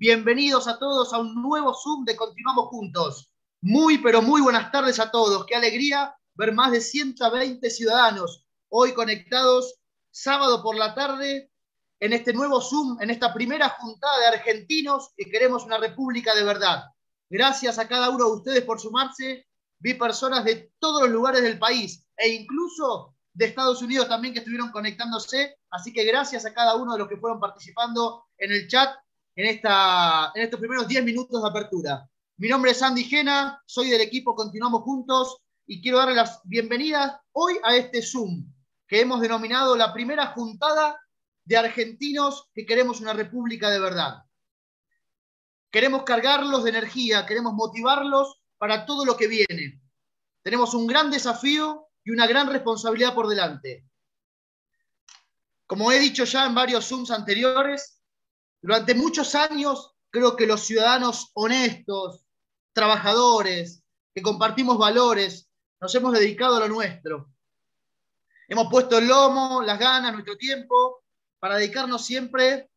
Bienvenidos a todos a un nuevo Zoom de Continuamos Juntos. Muy, pero muy buenas tardes a todos. Qué alegría ver más de 120 ciudadanos hoy conectados sábado por la tarde en este nuevo Zoom, en esta primera juntada de argentinos que queremos una república de verdad. Gracias a cada uno de ustedes por sumarse. Vi personas de todos los lugares del país e incluso de Estados Unidos también que estuvieron conectándose. Así que gracias a cada uno de los que fueron participando en el chat en, esta, en estos primeros 10 minutos de apertura. Mi nombre es Andy Gena, soy del equipo Continuamos Juntos y quiero darle las bienvenidas hoy a este Zoom que hemos denominado la primera juntada de argentinos que queremos una república de verdad. Queremos cargarlos de energía, queremos motivarlos para todo lo que viene. Tenemos un gran desafío y una gran responsabilidad por delante. Como he dicho ya en varios Zooms anteriores, durante muchos años creo que los ciudadanos honestos, trabajadores, que compartimos valores, nos hemos dedicado a lo nuestro. Hemos puesto el lomo, las ganas, nuestro tiempo, para dedicarnos siempre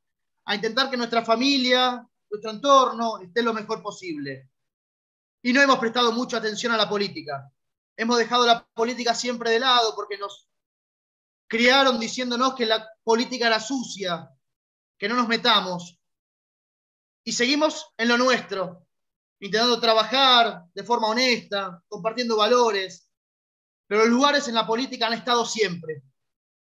a intentar que nuestra familia, nuestro entorno esté lo mejor posible. Y no hemos prestado mucha atención a la política. Hemos dejado la política siempre de lado porque nos criaron diciéndonos que la política era sucia, que no nos metamos y seguimos en lo nuestro, intentando trabajar de forma honesta, compartiendo valores, pero los lugares en la política han estado siempre.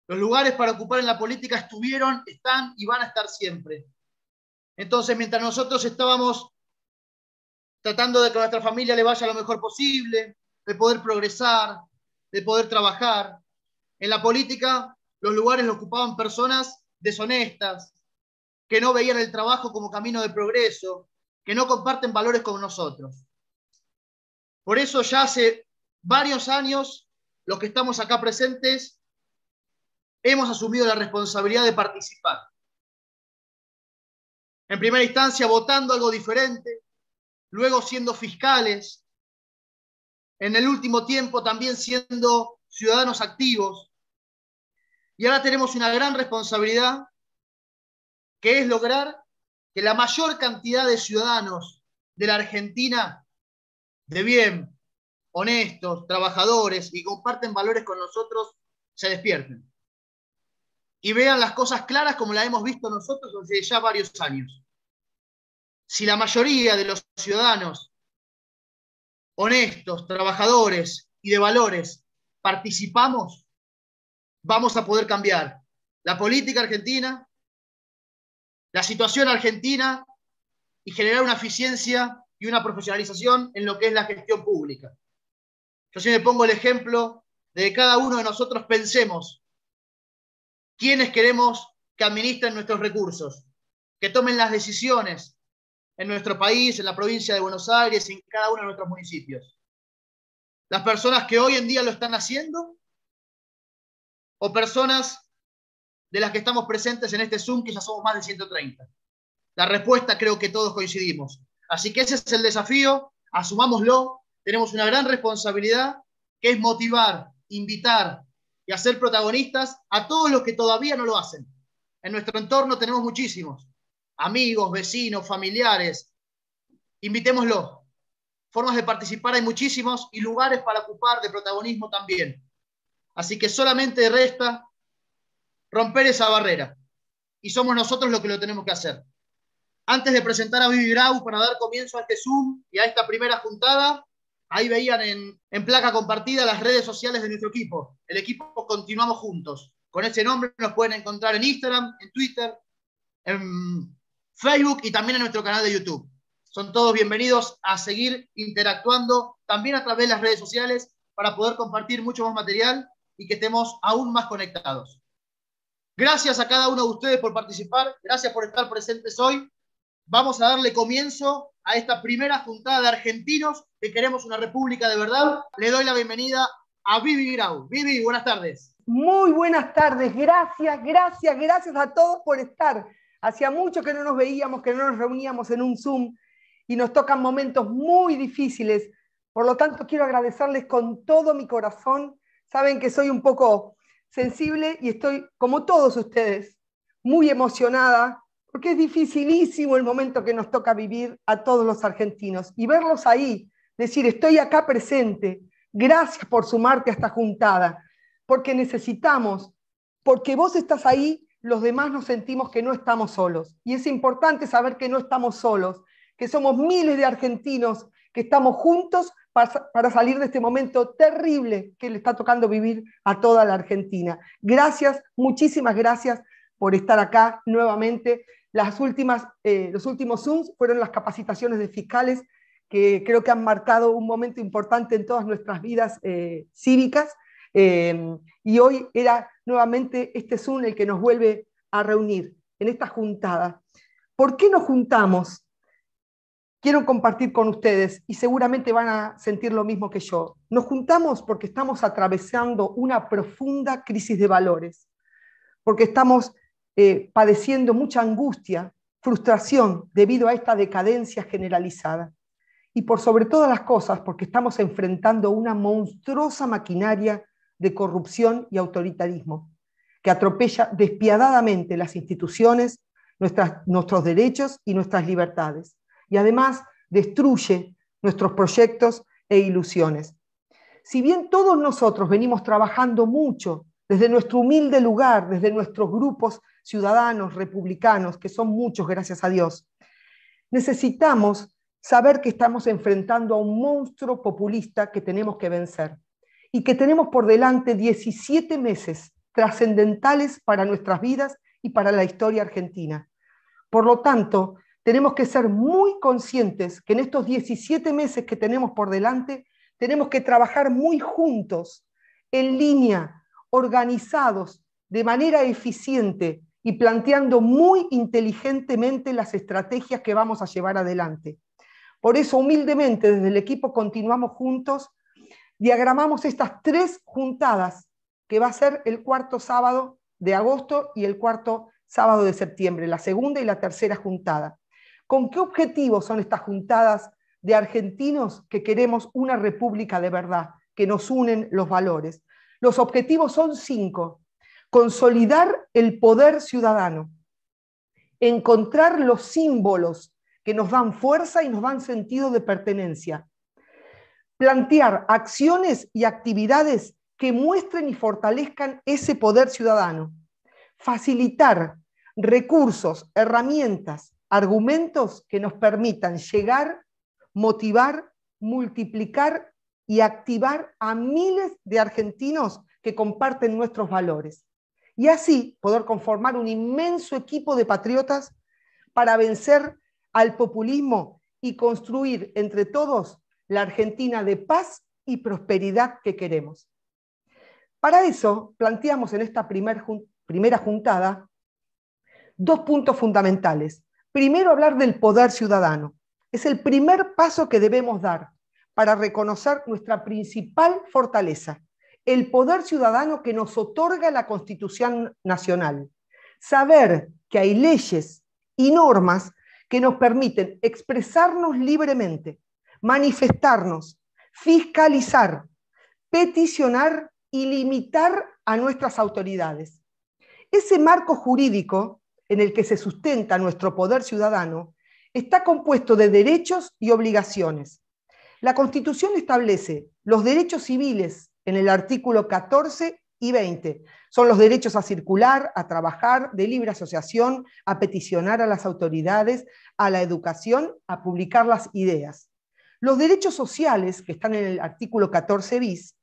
Los lugares para ocupar en la política estuvieron, están y van a estar siempre. Entonces, mientras nosotros estábamos tratando de que nuestra familia le vaya lo mejor posible, de poder progresar, de poder trabajar, en la política los lugares los ocupaban personas deshonestas, que no veían el trabajo como camino de progreso, que no comparten valores con nosotros. Por eso ya hace varios años los que estamos acá presentes hemos asumido la responsabilidad de participar. En primera instancia votando algo diferente, luego siendo fiscales, en el último tiempo también siendo ciudadanos activos. Y ahora tenemos una gran responsabilidad que es lograr que la mayor cantidad de ciudadanos de la Argentina, de bien, honestos, trabajadores y comparten valores con nosotros, se despierten. Y vean las cosas claras como las hemos visto nosotros desde ya varios años. Si la mayoría de los ciudadanos honestos, trabajadores y de valores participamos, vamos a poder cambiar la política argentina, la situación argentina y generar una eficiencia y una profesionalización en lo que es la gestión pública. Yo siempre pongo el ejemplo de que cada uno de nosotros pensemos quiénes queremos que administren nuestros recursos, que tomen las decisiones en nuestro país, en la provincia de Buenos Aires, en cada uno de nuestros municipios. Las personas que hoy en día lo están haciendo o personas de las que estamos presentes en este Zoom, que ya somos más de 130. La respuesta creo que todos coincidimos. Así que ese es el desafío, asumámoslo, tenemos una gran responsabilidad que es motivar, invitar y hacer protagonistas a todos los que todavía no lo hacen. En nuestro entorno tenemos muchísimos, amigos, vecinos, familiares. Invitémoslo. Formas de participar hay muchísimos y lugares para ocupar de protagonismo también. Así que solamente resta romper esa barrera. Y somos nosotros los que lo tenemos que hacer. Antes de presentar a Vivi Grau para dar comienzo a este Zoom y a esta primera juntada, ahí veían en, en placa compartida las redes sociales de nuestro equipo. El equipo Continuamos Juntos. Con ese nombre nos pueden encontrar en Instagram, en Twitter, en Facebook y también en nuestro canal de YouTube. Son todos bienvenidos a seguir interactuando también a través de las redes sociales para poder compartir mucho más material y que estemos aún más conectados. Gracias a cada uno de ustedes por participar, gracias por estar presentes hoy. Vamos a darle comienzo a esta primera juntada de argentinos que queremos una república de verdad. Le doy la bienvenida a Vivi Grau. Vivi, buenas tardes. Muy buenas tardes, gracias, gracias, gracias a todos por estar. Hacía mucho que no nos veíamos, que no nos reuníamos en un Zoom y nos tocan momentos muy difíciles. Por lo tanto, quiero agradecerles con todo mi corazón. Saben que soy un poco sensible y estoy, como todos ustedes, muy emocionada, porque es dificilísimo el momento que nos toca vivir a todos los argentinos. Y verlos ahí, decir, estoy acá presente, gracias por sumarte a esta juntada, porque necesitamos, porque vos estás ahí, los demás nos sentimos que no estamos solos. Y es importante saber que no estamos solos, que somos miles de argentinos que estamos juntos para salir de este momento terrible que le está tocando vivir a toda la Argentina. Gracias, muchísimas gracias por estar acá nuevamente. Las últimas, eh, los últimos Zooms fueron las capacitaciones de fiscales que creo que han marcado un momento importante en todas nuestras vidas eh, cívicas. Em, y hoy era nuevamente este Zoom el que nos vuelve a reunir en esta juntada. ¿Por qué nos juntamos? quiero compartir con ustedes y seguramente van a sentir lo mismo que yo. Nos juntamos porque estamos atravesando una profunda crisis de valores, porque estamos eh, padeciendo mucha angustia, frustración debido a esta decadencia generalizada. Y por sobre todas las cosas, porque estamos enfrentando una monstruosa maquinaria de corrupción y autoritarismo que atropella despiadadamente las instituciones, nuestras, nuestros derechos y nuestras libertades y además destruye nuestros proyectos e ilusiones. Si bien todos nosotros venimos trabajando mucho desde nuestro humilde lugar, desde nuestros grupos ciudadanos, republicanos, que son muchos, gracias a Dios, necesitamos saber que estamos enfrentando a un monstruo populista que tenemos que vencer y que tenemos por delante 17 meses trascendentales para nuestras vidas y para la historia argentina. Por lo tanto, tenemos que ser muy conscientes que en estos 17 meses que tenemos por delante, tenemos que trabajar muy juntos, en línea, organizados, de manera eficiente y planteando muy inteligentemente las estrategias que vamos a llevar adelante. Por eso, humildemente, desde el equipo continuamos juntos, diagramamos estas tres juntadas, que va a ser el cuarto sábado de agosto y el cuarto sábado de septiembre, la segunda y la tercera juntada. ¿Con qué objetivos son estas juntadas de argentinos que queremos una república de verdad, que nos unen los valores? Los objetivos son cinco. Consolidar el poder ciudadano, encontrar los símbolos que nos dan fuerza y nos dan sentido de pertenencia, plantear acciones y actividades que muestren y fortalezcan ese poder ciudadano, facilitar recursos, herramientas, argumentos que nos permitan llegar, motivar, multiplicar y activar a miles de argentinos que comparten nuestros valores. Y así poder conformar un inmenso equipo de patriotas para vencer al populismo y construir entre todos la Argentina de paz y prosperidad que queremos. Para eso planteamos en esta primera juntada dos puntos fundamentales Primero hablar del poder ciudadano. Es el primer paso que debemos dar para reconocer nuestra principal fortaleza, el poder ciudadano que nos otorga la Constitución Nacional. Saber que hay leyes y normas que nos permiten expresarnos libremente, manifestarnos, fiscalizar, peticionar y limitar a nuestras autoridades. Ese marco jurídico en el que se sustenta nuestro poder ciudadano, está compuesto de derechos y obligaciones. La Constitución establece los derechos civiles en el artículo 14 y 20. Son los derechos a circular, a trabajar, de libre asociación, a peticionar a las autoridades, a la educación, a publicar las ideas. Los derechos sociales, que están en el artículo 14 bis,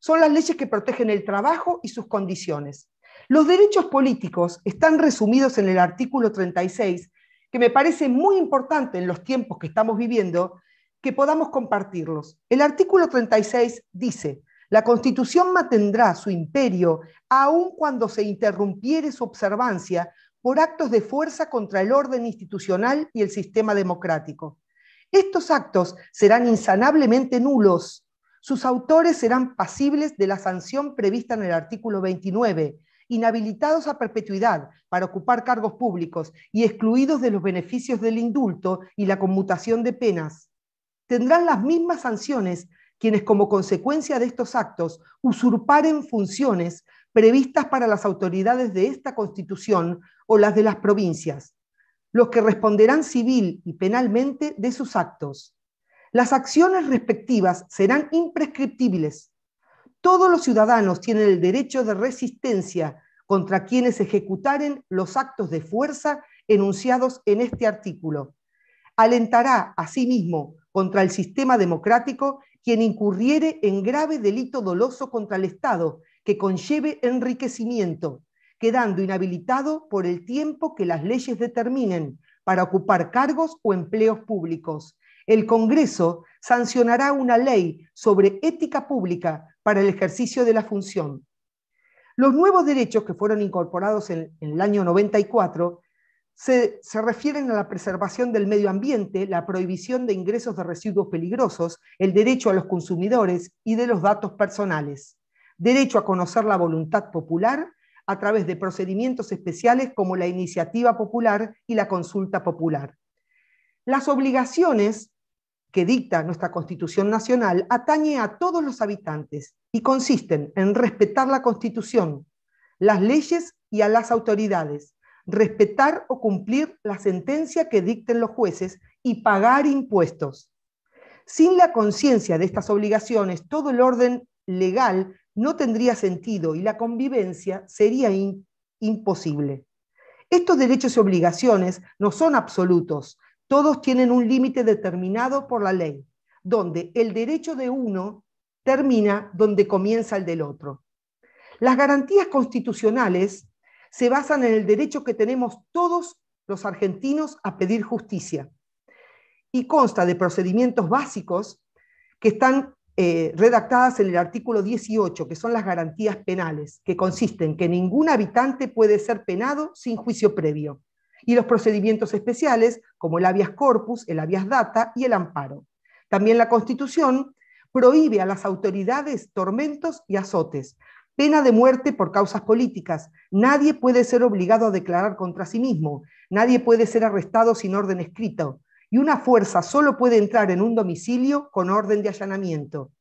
son las leyes que protegen el trabajo y sus condiciones. Los derechos políticos están resumidos en el artículo 36, que me parece muy importante en los tiempos que estamos viviendo que podamos compartirlos. El artículo 36 dice, la Constitución mantendrá su imperio aun cuando se interrumpiere su observancia por actos de fuerza contra el orden institucional y el sistema democrático. Estos actos serán insanablemente nulos. Sus autores serán pasibles de la sanción prevista en el artículo 29, inhabilitados a perpetuidad para ocupar cargos públicos y excluidos de los beneficios del indulto y la conmutación de penas, tendrán las mismas sanciones quienes como consecuencia de estos actos usurparen funciones previstas para las autoridades de esta Constitución o las de las provincias, los que responderán civil y penalmente de sus actos. Las acciones respectivas serán imprescriptibles. Todos los ciudadanos tienen el derecho de resistencia contra quienes ejecutaren los actos de fuerza enunciados en este artículo. Alentará, asimismo, contra el sistema democrático quien incurriere en grave delito doloso contra el Estado, que conlleve enriquecimiento, quedando inhabilitado por el tiempo que las leyes determinen para ocupar cargos o empleos públicos. El Congreso sancionará una ley sobre ética pública para el ejercicio de la función. Los nuevos derechos que fueron incorporados en, el año 94 se, se, refieren a la preservación del medio ambiente, la prohibición de ingresos de residuos peligrosos, el derecho a los consumidores y de los datos personales, derecho a conocer la voluntad popular a través de procedimientos especiales como la iniciativa popular y la consulta popular. Las obligaciones que dicta nuestra Constitución Nacional atañe a todos los habitantes y consisten en respetar la Constitución, las leyes y a las autoridades, respetar o cumplir la sentencia que dicten los jueces y pagar impuestos. Sin la conciencia de estas obligaciones, todo el orden legal no tendría sentido y la convivencia sería imposible. Estos derechos y obligaciones no son absolutos, todos tienen un límite determinado por la ley, donde el derecho de uno termina donde comienza el del otro. Las garantías constitucionales se basan en el derecho que tenemos todos los argentinos a pedir justicia y consta de procedimientos básicos que están eh, redactadas en el artículo 18, que son las garantías penales, que consisten en que ningún habitante puede ser penado sin juicio previo y los procedimientos especiales como el habeas corpus, el habeas data y el amparo. También la Constitución prohíbe a las autoridades tormentos y azotes, pena de muerte por causas políticas. Nadie puede ser obligado a declarar contra sí mismo, nadie puede ser arrestado sin orden escrito y una fuerza solo puede entrar en un domicilio con orden de allanamiento.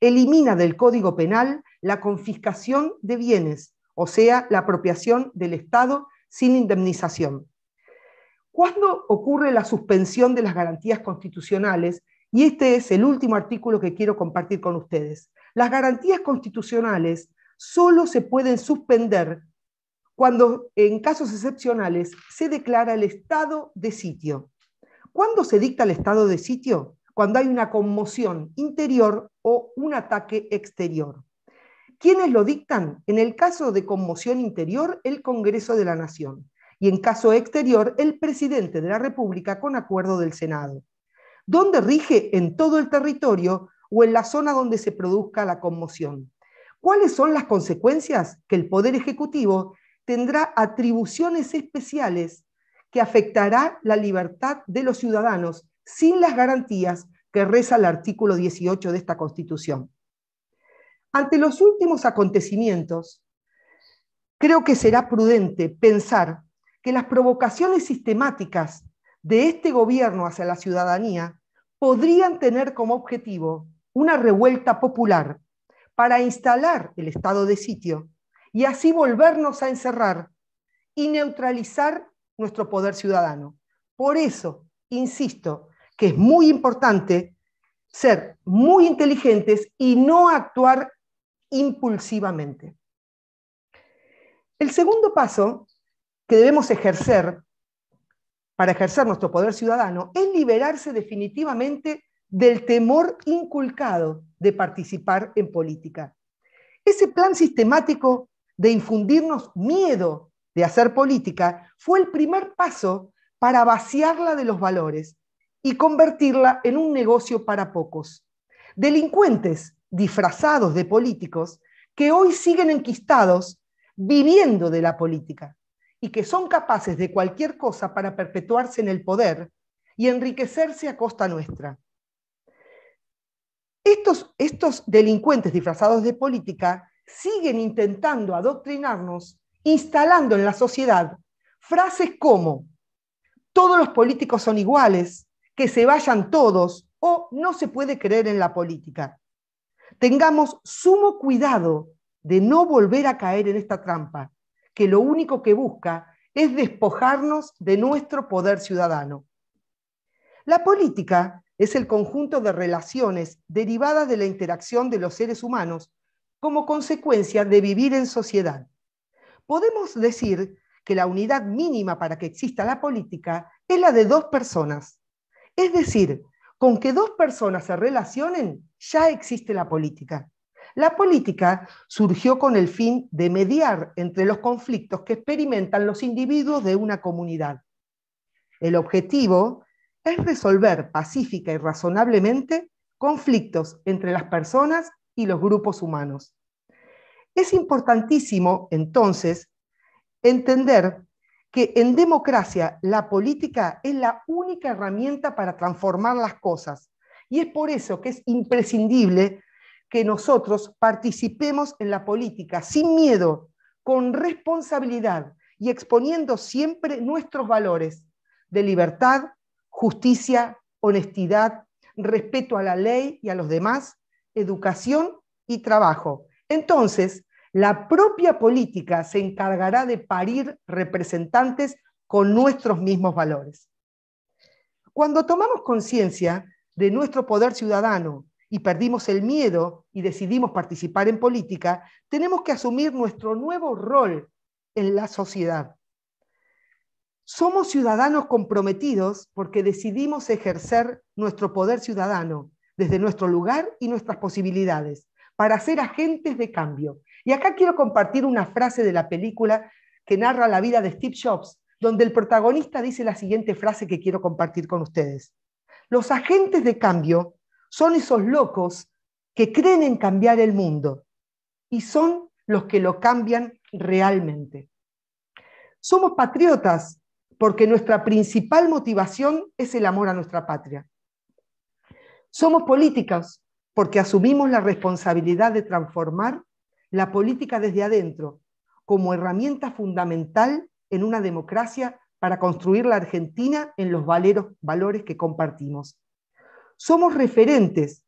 Elimina del Código Penal la confiscación de bienes, o sea, la apropiación del Estado sin indemnización. ¿Cuándo ocurre la suspensión de las garantías constitucionales? Y este es el último artículo que quiero compartir con ustedes. Las garantías constitucionales solo se pueden suspender cuando en casos excepcionales se declara el estado de sitio. ¿Cuándo se dicta el estado de sitio? Cuando hay una conmoción interior o un ataque exterior. ¿Quiénes lo dictan? En el caso de conmoción interior, el Congreso de la Nación y en caso exterior, el presidente de la República con acuerdo del Senado, donde rige en todo el territorio o en la zona donde se produzca la conmoción. ¿Cuáles son las consecuencias? Que el Poder Ejecutivo tendrá atribuciones especiales que afectará la libertad de los ciudadanos sin las garantías que reza el artículo 18 de esta Constitución. Ante los últimos acontecimientos, creo que será prudente pensar que las provocaciones sistemáticas de este gobierno hacia la ciudadanía podrían tener como objetivo una revuelta popular para instalar el estado de sitio y así volvernos a encerrar y neutralizar nuestro poder ciudadano. Por eso, insisto, que es muy importante ser muy inteligentes y no actuar impulsivamente. El segundo paso que debemos ejercer para ejercer nuestro poder ciudadano es liberarse definitivamente del temor inculcado de participar en política. Ese plan sistemático de infundirnos miedo de hacer política fue el primer paso para vaciarla de los valores y convertirla en un negocio para pocos. Delincuentes disfrazados de políticos que hoy siguen enquistados viviendo de la política y que son capaces de cualquier cosa para perpetuarse en el poder y enriquecerse a costa nuestra. Estos, estos delincuentes disfrazados de política siguen intentando adoctrinarnos, instalando en la sociedad frases como todos los políticos son iguales, que se vayan todos o no se puede creer en la política. Tengamos sumo cuidado de no volver a caer en esta trampa que lo único que busca es despojarnos de nuestro poder ciudadano. La política es el conjunto de relaciones derivadas de la interacción de los seres humanos como consecuencia de vivir en sociedad. Podemos decir que la unidad mínima para que exista la política es la de dos personas. Es decir, con que dos personas se relacionen ya existe la política. La política surgió con el fin de mediar entre los conflictos que experimentan los individuos de una comunidad. El objetivo es resolver pacífica y razonablemente conflictos entre las personas y los grupos humanos. Es importantísimo, entonces, entender que en democracia la política es la única herramienta para transformar las cosas. Y es por eso que es imprescindible que nosotros participemos en la política sin miedo, con responsabilidad y exponiendo siempre nuestros valores de libertad, justicia, honestidad, respeto a la ley y a los demás, educación y trabajo. Entonces, la propia política se encargará de parir representantes con nuestros mismos valores. Cuando tomamos conciencia de nuestro poder ciudadano y perdimos el miedo y decidimos participar en política, tenemos que asumir nuestro nuevo rol en la sociedad. Somos ciudadanos comprometidos porque decidimos ejercer nuestro poder ciudadano desde nuestro lugar y nuestras posibilidades para ser agentes de cambio. Y acá quiero compartir una frase de la película que narra la vida de Steve Jobs, donde el protagonista dice la siguiente frase que quiero compartir con ustedes. Los agentes de cambio son esos locos que creen en cambiar el mundo y son los que lo cambian realmente. Somos patriotas porque nuestra principal motivación es el amor a nuestra patria. Somos políticas porque asumimos la responsabilidad de transformar la política desde adentro como herramienta fundamental en una democracia para construir la Argentina en los valores que compartimos somos referentes,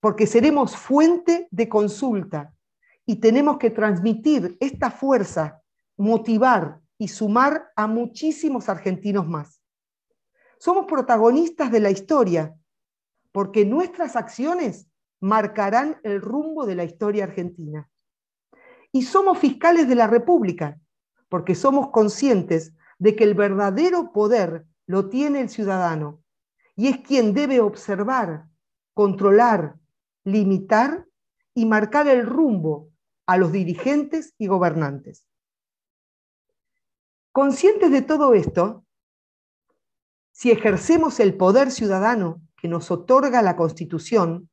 porque seremos fuente de consulta y tenemos que transmitir esta fuerza, motivar y sumar a muchísimos argentinos más. Somos protagonistas de la historia, porque nuestras acciones marcarán el rumbo de la historia argentina. Y somos fiscales de la República, porque somos conscientes de que el verdadero poder lo tiene el ciudadano y es quien debe observar, controlar, limitar y marcar el rumbo a los dirigentes y gobernantes. Conscientes de todo esto, si ejercemos el poder ciudadano que nos otorga la Constitución,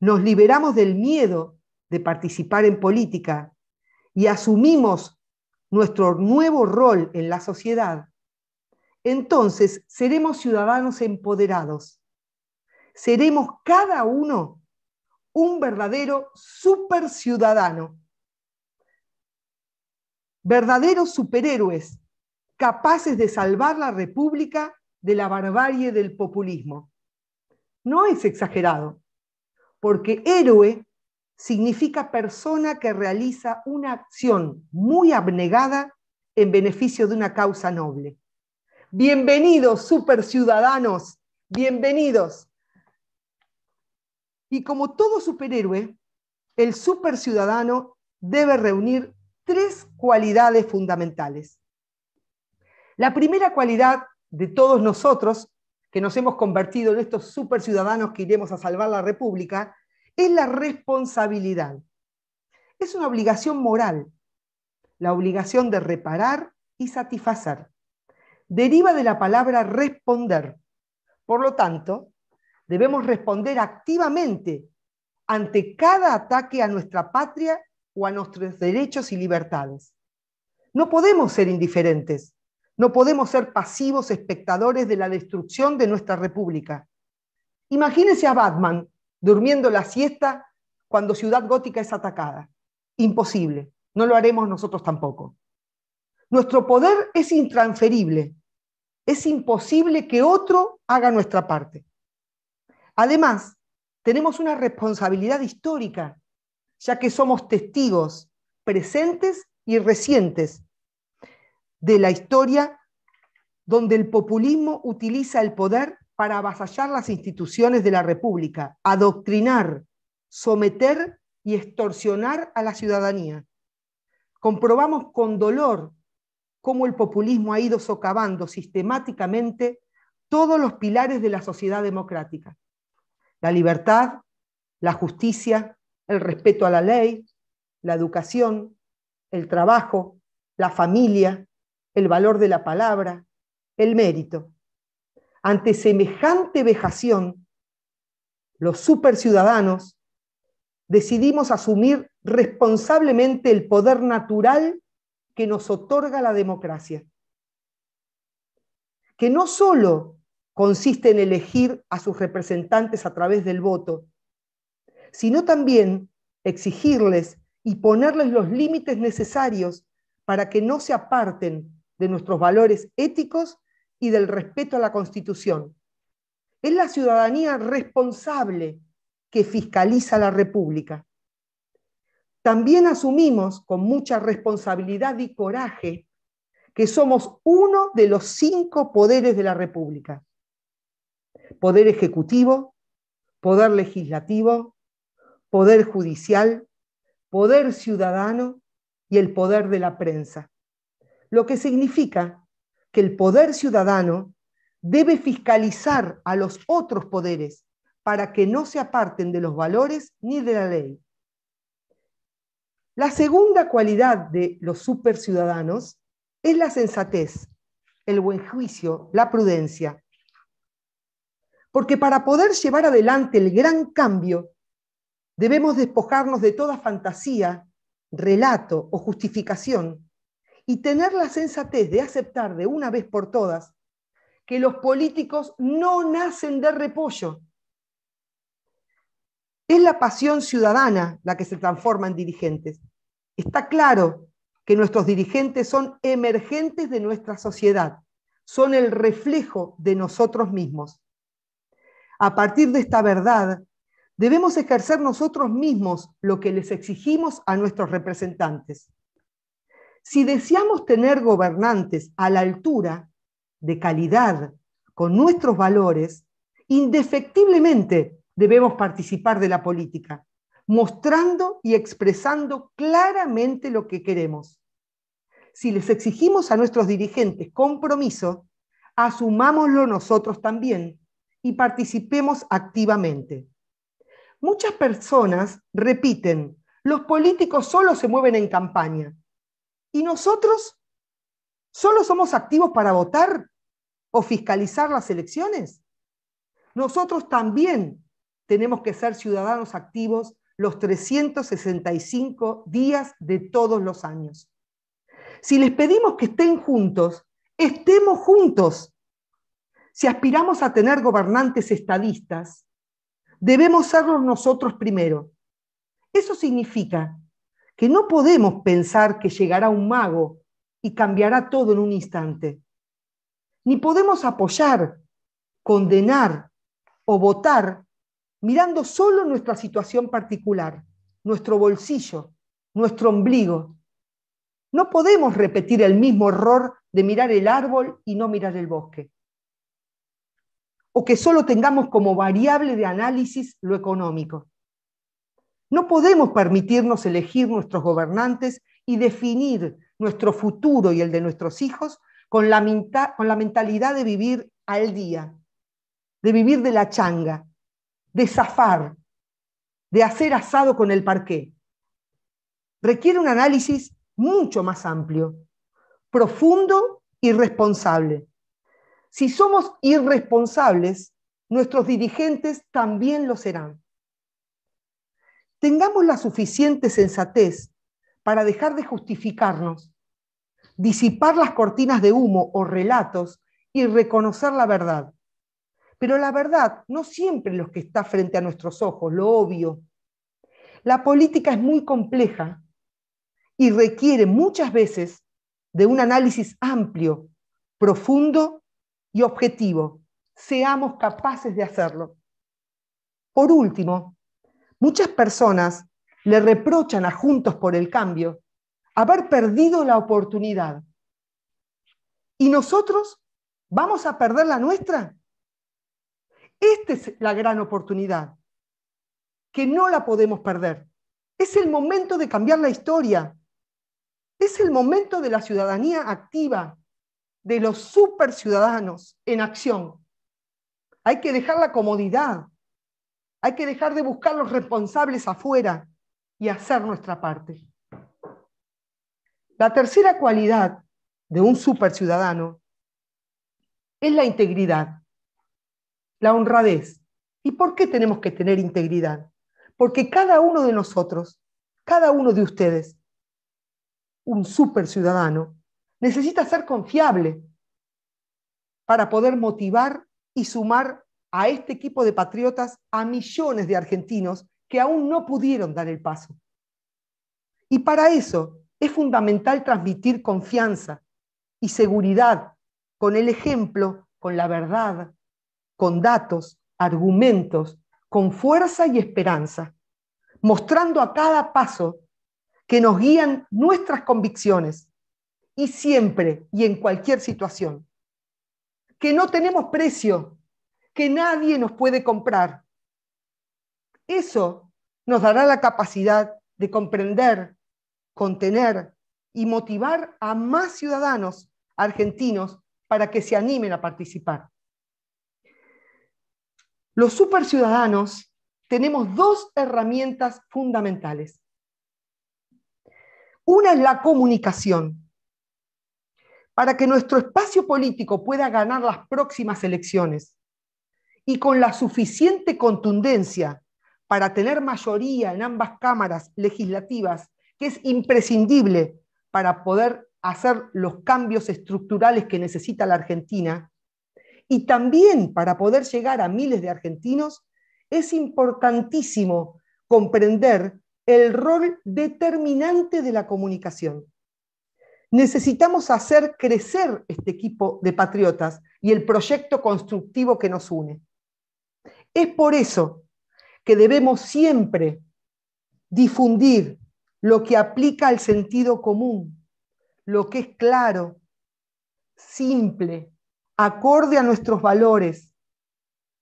nos liberamos del miedo de participar en política y asumimos nuestro nuevo rol en la sociedad, entonces seremos ciudadanos empoderados. Seremos cada uno un verdadero super ciudadano. Verdaderos superhéroes capaces de salvar la República de la barbarie del populismo. No es exagerado, porque héroe significa persona que realiza una acción muy abnegada en beneficio de una causa noble. Bienvenidos, superciudadanos! ciudadanos, bienvenidos. Y como todo superhéroe, el superciudadano ciudadano debe reunir tres cualidades fundamentales. La primera cualidad de todos nosotros, que nos hemos convertido en estos superciudadanos que iremos a salvar la República, es la responsabilidad. Es una obligación moral, la obligación de reparar y satisfacer deriva de la palabra responder. Por lo tanto, debemos responder activamente ante cada ataque a nuestra patria o a nuestros derechos y libertades. No podemos ser indiferentes, no podemos ser pasivos espectadores de la destrucción de nuestra república. Imagínese a Batman durmiendo la siesta cuando Ciudad Gótica es atacada. Imposible, no lo haremos nosotros tampoco. Nuestro poder es intransferible es imposible que otro haga nuestra parte. Además, tenemos una responsabilidad histórica, ya que somos testigos presentes y recientes de la historia donde el populismo utiliza el poder para avasallar las instituciones de la República, adoctrinar, someter y extorsionar a la ciudadanía. Comprobamos con dolor cómo el populismo ha ido socavando sistemáticamente todos los pilares de la sociedad democrática. La libertad, la justicia, el respeto a la ley, la educación, el trabajo, la familia, el valor de la palabra, el mérito. Ante semejante vejación, los superciudadanos decidimos asumir responsablemente el poder natural que nos otorga la democracia, que no solo consiste en elegir a sus representantes a través del voto, sino también exigirles y ponerles los límites necesarios para que no se aparten de nuestros valores éticos y del respeto a la Constitución. Es la ciudadanía responsable que fiscaliza la República también asumimos con mucha responsabilidad y coraje que somos uno de los cinco poderes de la República. Poder ejecutivo, poder legislativo, poder judicial, poder ciudadano y el poder de la prensa. Lo que significa que el poder ciudadano debe fiscalizar a los otros poderes para que no se aparten de los valores ni de la ley la segunda cualidad de los superciudadanos es la sensatez, el buen juicio, la prudencia. Porque para poder llevar adelante el gran cambio, debemos despojarnos de toda fantasía, relato o justificación y tener la sensatez de aceptar de una vez por todas que los políticos no nacen de repollo, es la pasión ciudadana la que se transforma en dirigentes. Está claro que nuestros dirigentes son emergentes de nuestra sociedad, son el reflejo de nosotros mismos. A partir de esta verdad, debemos ejercer nosotros mismos lo que les exigimos a nuestros representantes. Si deseamos tener gobernantes a la altura, de calidad, con nuestros valores, indefectiblemente debemos participar de la política, mostrando y expresando claramente lo que queremos. Si les exigimos a nuestros dirigentes compromiso, asumámoslo nosotros también y participemos activamente. Muchas personas repiten, los políticos solo se mueven en campaña. ¿Y nosotros? ¿Solo somos activos para votar o fiscalizar las elecciones? Nosotros también tenemos que ser ciudadanos activos los 365 días de todos los años. Si les pedimos que estén juntos, estemos juntos. Si aspiramos a tener gobernantes estadistas, debemos serlos nosotros primero. Eso significa que no podemos pensar que llegará un mago y cambiará todo en un instante. Ni podemos apoyar, condenar o votar mirando solo nuestra situación particular, nuestro bolsillo, nuestro ombligo. No podemos repetir el mismo error de mirar el árbol y no mirar el bosque. O que solo tengamos como variable de análisis lo económico. No podemos permitirnos elegir nuestros gobernantes y definir nuestro futuro y el de nuestros hijos con la, con la mentalidad de vivir al día, de vivir de la changa, de zafar, de hacer asado con el parqué. Requiere un análisis mucho más amplio, profundo y responsable. Si somos irresponsables, nuestros dirigentes también lo serán. Tengamos la suficiente sensatez para dejar de justificarnos, disipar las cortinas de humo o relatos y reconocer la verdad. Pero la verdad, no siempre lo que está frente a nuestros ojos, lo obvio. La política es muy compleja y requiere muchas veces de un análisis amplio, profundo y objetivo. Seamos capaces de hacerlo. Por último, muchas personas le reprochan a Juntos por el Cambio haber perdido la oportunidad. ¿Y nosotros vamos a perder la nuestra? Esta es la gran oportunidad, que no la podemos perder. Es el momento de cambiar la historia. Es el momento de la ciudadanía activa, de los super en acción. Hay que dejar la comodidad. Hay que dejar de buscar los responsables afuera y hacer nuestra parte. La tercera cualidad de un super es la integridad la honradez. ¿Y por qué tenemos que tener integridad? Porque cada uno de nosotros, cada uno de ustedes, un super ciudadano, necesita ser confiable para poder motivar y sumar a este equipo de patriotas a millones de argentinos que aún no pudieron dar el paso. Y para eso es fundamental transmitir confianza y seguridad con el ejemplo, con la verdad, con datos, argumentos, con fuerza y esperanza, mostrando a cada paso que nos guían nuestras convicciones y siempre y en cualquier situación. Que no tenemos precio, que nadie nos puede comprar. Eso nos dará la capacidad de comprender, contener y motivar a más ciudadanos argentinos para que se animen a participar. Los superciudadanos tenemos dos herramientas fundamentales. Una es la comunicación. Para que nuestro espacio político pueda ganar las próximas elecciones y con la suficiente contundencia para tener mayoría en ambas cámaras legislativas, que es imprescindible para poder hacer los cambios estructurales que necesita la Argentina, y también para poder llegar a miles de argentinos, es importantísimo comprender el rol determinante de la comunicación. Necesitamos hacer crecer este equipo de patriotas y el proyecto constructivo que nos une. Es por eso que debemos siempre difundir lo que aplica al sentido común, lo que es claro, simple, acorde a nuestros valores,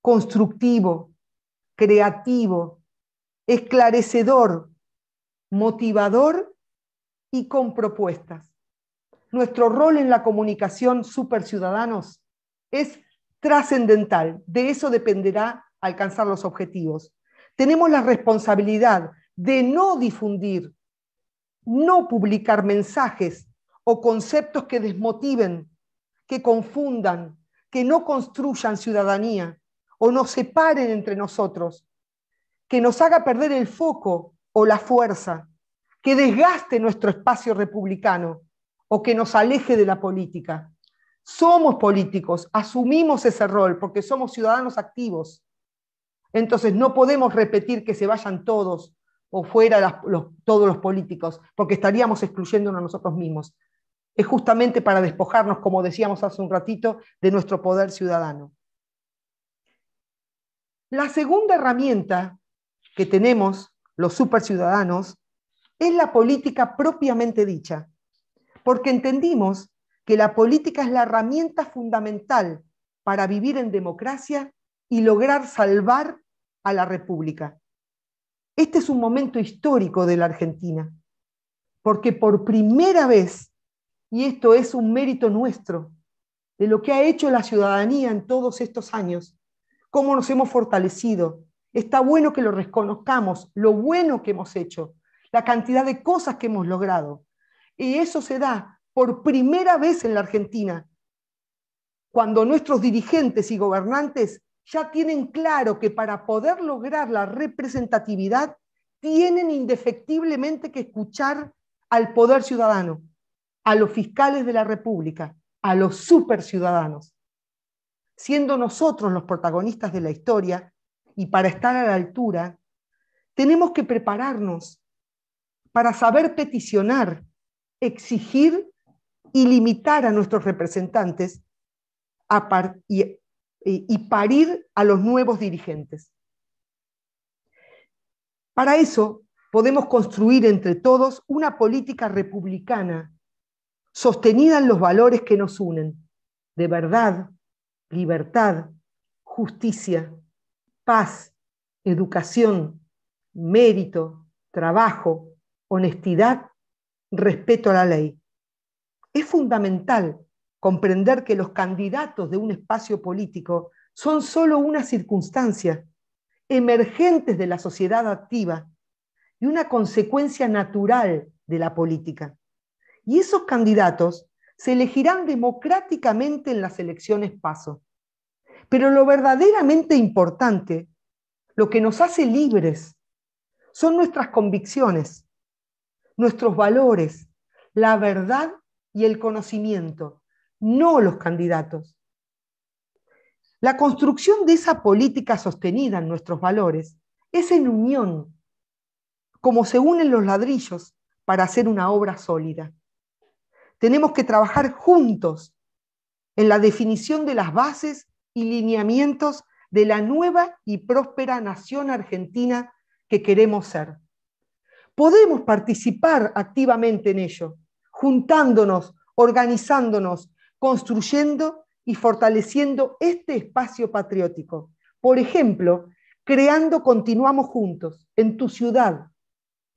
constructivo, creativo, esclarecedor, motivador y con propuestas. Nuestro rol en la comunicación superciudadanos es trascendental. De eso dependerá alcanzar los objetivos. Tenemos la responsabilidad de no difundir, no publicar mensajes o conceptos que desmotiven que confundan, que no construyan ciudadanía o nos separen entre nosotros, que nos haga perder el foco o la fuerza, que desgaste nuestro espacio republicano o que nos aleje de la política. Somos políticos, asumimos ese rol porque somos ciudadanos activos. Entonces no podemos repetir que se vayan todos o fuera todos los políticos, porque estaríamos excluyéndonos a nosotros mismos es justamente para despojarnos, como decíamos hace un ratito, de nuestro poder ciudadano. La segunda herramienta que tenemos los superciudadanos es la política propiamente dicha, porque entendimos que la política es la herramienta fundamental para vivir en democracia y lograr salvar a la República. Este es un momento histórico de la Argentina, porque por primera vez y esto es un mérito nuestro, de lo que ha hecho la ciudadanía en todos estos años, cómo nos hemos fortalecido. Está bueno que lo reconozcamos, lo bueno que hemos hecho, la cantidad de cosas que hemos logrado. Y eso se da por primera vez en la Argentina, cuando nuestros dirigentes y gobernantes ya tienen claro que para poder lograr la representatividad tienen indefectiblemente que escuchar al poder ciudadano a los fiscales de la República, a los superciudadanos, siendo nosotros los protagonistas de la historia y para estar a la altura, tenemos que prepararnos para saber peticionar, exigir y limitar a nuestros representantes y parir a los nuevos dirigentes. Para eso podemos construir entre todos una política republicana sostenidas los valores que nos unen, de verdad, libertad, justicia, paz, educación, mérito, trabajo, honestidad, respeto a la ley. Es fundamental comprender que los candidatos de un espacio político son solo una circunstancia, emergentes de la sociedad activa y una consecuencia natural de la política y esos candidatos se elegirán democráticamente en las elecciones paso. Pero lo verdaderamente importante, lo que nos hace libres, son nuestras convicciones, nuestros valores, la verdad y el conocimiento, no los candidatos. La construcción de esa política sostenida en nuestros valores es en unión, como se unen los ladrillos para hacer una obra sólida. Tenemos que trabajar juntos en la definición de las bases y lineamientos de la nueva y próspera nación argentina que queremos ser. Podemos participar activamente en ello, juntándonos, organizándonos, construyendo y fortaleciendo este espacio patriótico. Por ejemplo, creando Continuamos Juntos en tu ciudad,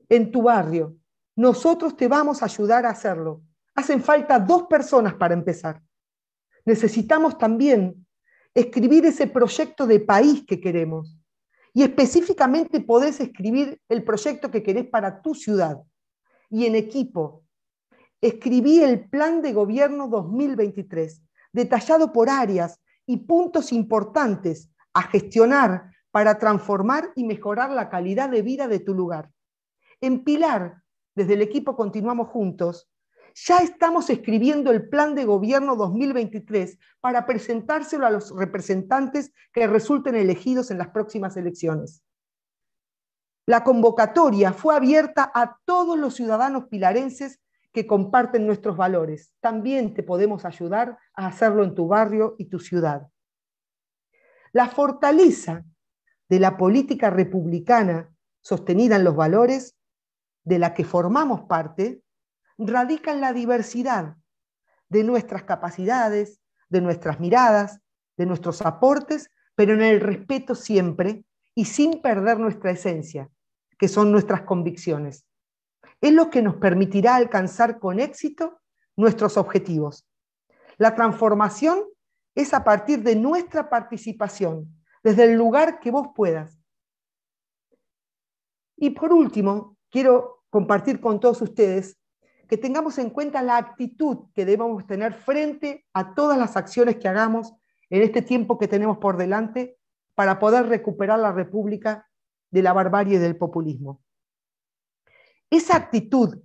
en tu barrio. Nosotros te vamos a ayudar a hacerlo. Hacen falta dos personas para empezar. Necesitamos también escribir ese proyecto de país que queremos. Y específicamente podés escribir el proyecto que querés para tu ciudad. Y en equipo. Escribí el plan de gobierno 2023, detallado por áreas y puntos importantes a gestionar para transformar y mejorar la calidad de vida de tu lugar. En Pilar, desde el equipo Continuamos Juntos, ya estamos escribiendo el plan de gobierno 2023 para presentárselo a los representantes que resulten elegidos en las próximas elecciones. La convocatoria fue abierta a todos los ciudadanos pilarenses que comparten nuestros valores. También te podemos ayudar a hacerlo en tu barrio y tu ciudad. La fortaleza de la política republicana sostenida en los valores de la que formamos parte radica en la diversidad de nuestras capacidades, de nuestras miradas, de nuestros aportes, pero en el respeto siempre y sin perder nuestra esencia, que son nuestras convicciones. Es lo que nos permitirá alcanzar con éxito nuestros objetivos. La transformación es a partir de nuestra participación, desde el lugar que vos puedas. Y por último, quiero compartir con todos ustedes que tengamos en cuenta la actitud que debemos tener frente a todas las acciones que hagamos en este tiempo que tenemos por delante para poder recuperar la República de la barbarie y del populismo. Esa actitud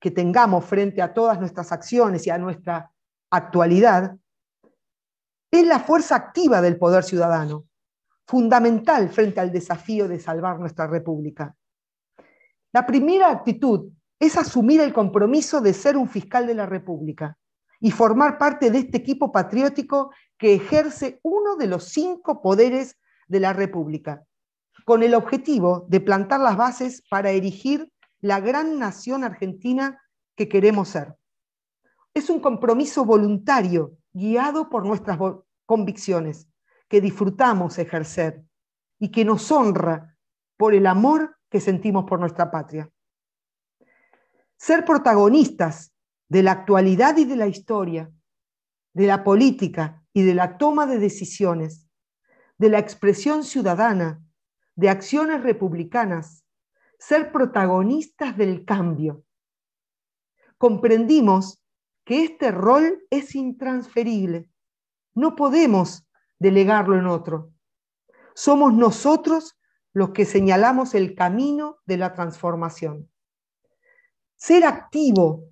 que tengamos frente a todas nuestras acciones y a nuestra actualidad es la fuerza activa del poder ciudadano, fundamental frente al desafío de salvar nuestra República. La primera actitud es asumir el compromiso de ser un fiscal de la República y formar parte de este equipo patriótico que ejerce uno de los cinco poderes de la República, con el objetivo de plantar las bases para erigir la gran nación argentina que queremos ser. Es un compromiso voluntario guiado por nuestras convicciones que disfrutamos ejercer y que nos honra por el amor que sentimos por nuestra patria ser protagonistas de la actualidad y de la historia, de la política y de la toma de decisiones, de la expresión ciudadana, de acciones republicanas, ser protagonistas del cambio. Comprendimos que este rol es intransferible. No podemos delegarlo en otro. Somos nosotros los que señalamos el camino de la transformación ser activo,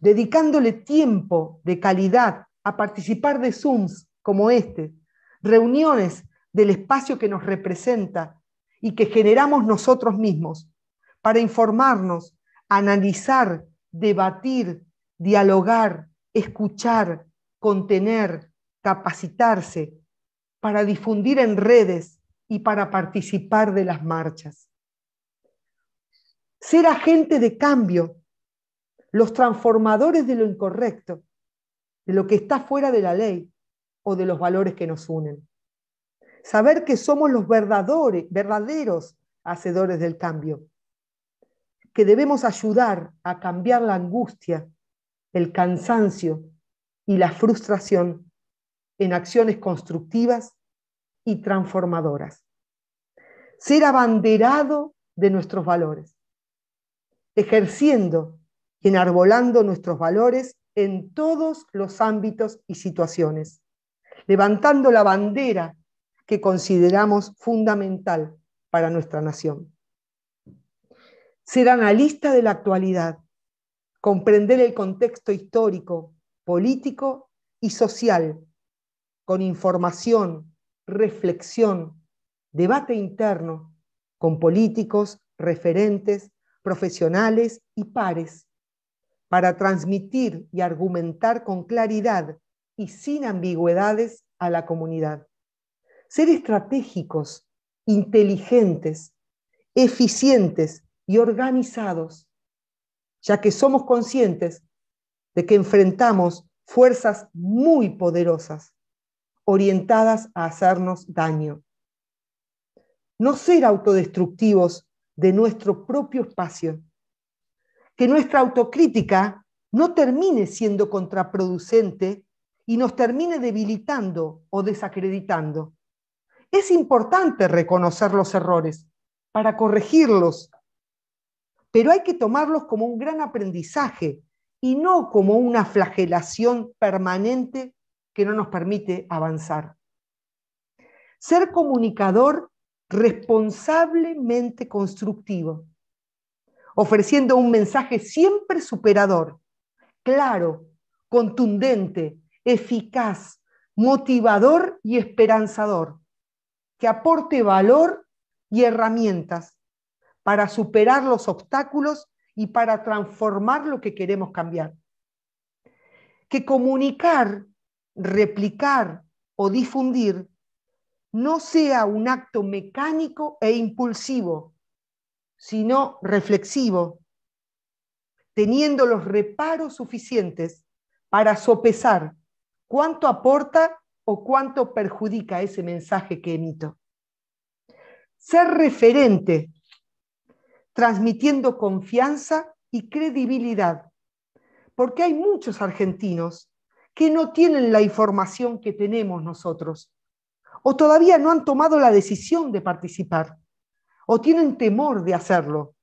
dedicándole tiempo de calidad a participar de Zooms como este, reuniones del espacio que nos representa y que generamos nosotros mismos para informarnos, analizar, debatir, dialogar, escuchar, contener, capacitarse, para difundir en redes y para participar de las marchas ser agente de cambio, los transformadores de lo incorrecto, de lo que está fuera de la ley o de los valores que nos unen. Saber que somos los verdaderos hacedores del cambio, que debemos ayudar a cambiar la angustia, el cansancio y la frustración en acciones constructivas y transformadoras. Ser abanderado de nuestros valores ejerciendo y enarbolando nuestros valores en todos los ámbitos y situaciones, levantando la bandera que consideramos fundamental para nuestra nación. Ser analista de la actualidad, comprender el contexto histórico, político y social, con información, reflexión, debate interno, con políticos, referentes profesionales y pares para transmitir y argumentar con claridad y sin ambigüedades a la comunidad. Ser estratégicos, inteligentes, eficientes y organizados, ya que somos conscientes de que enfrentamos fuerzas muy poderosas orientadas a hacernos daño. No ser autodestructivos de nuestro propio espacio. Que nuestra autocrítica no termine siendo contraproducente y nos termine debilitando o desacreditando. Es importante reconocer los errores para corregirlos, pero hay que tomarlos como un gran aprendizaje y no como una flagelación permanente que no nos permite avanzar. Ser comunicador responsablemente constructivo, ofreciendo un mensaje siempre superador, claro, contundente, eficaz, motivador y esperanzador, que aporte valor y herramientas para superar los obstáculos y para transformar lo que queremos cambiar. Que comunicar, replicar o difundir no sea un acto mecánico e impulsivo, sino reflexivo, teniendo los reparos suficientes para sopesar cuánto aporta o cuánto perjudica ese mensaje que emito. Ser referente, transmitiendo confianza y credibilidad, porque hay muchos argentinos que no tienen la información que tenemos nosotros o todavía no han tomado la decisión de participar, o tienen temor de hacerlo,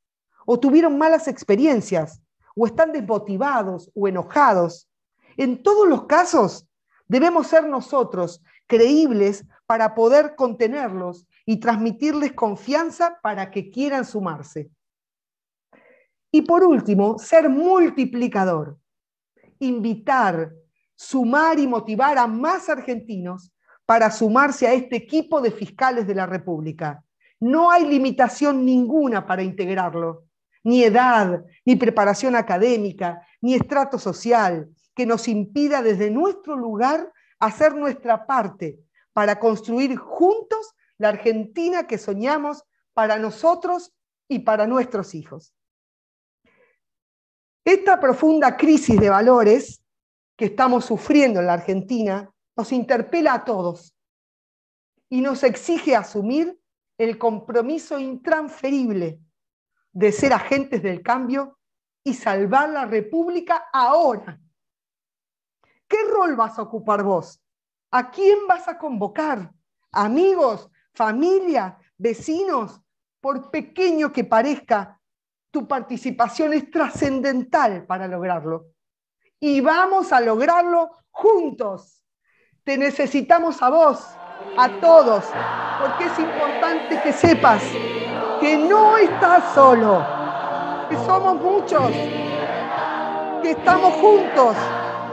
o tuvieron malas experiencias, o están desmotivados o enojados. En todos los casos, debemos ser nosotros creíbles para poder contenerlos y transmitirles confianza para que quieran sumarse. Y por último, ser multiplicador, invitar, sumar y motivar a más argentinos para sumarse a este equipo de fiscales de la República. No hay limitación ninguna para integrarlo, ni edad, ni preparación académica, ni estrato social, que nos impida desde nuestro lugar hacer nuestra parte para construir juntos la Argentina que soñamos para nosotros y para nuestros hijos. Esta profunda crisis de valores que estamos sufriendo en la Argentina nos interpela a todos y nos exige asumir el compromiso intransferible de ser agentes del cambio y salvar la República ahora. ¿Qué rol vas a ocupar vos? ¿A quién vas a convocar? Amigos, familia, vecinos, por pequeño que parezca, tu participación es trascendental para lograrlo. Y vamos a lograrlo juntos. Te necesitamos a vos, a todos, porque es importante que sepas que no estás solo, que somos muchos, que estamos juntos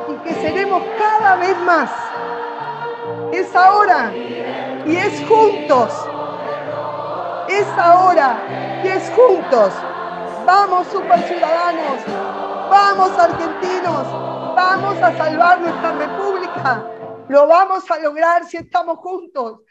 y que seremos cada vez más. Es ahora y es juntos. Es ahora y es juntos. Vamos, super ciudadanos. Vamos, argentinos. Vamos a salvar nuestra república. Lo vamos a lograr si estamos juntos.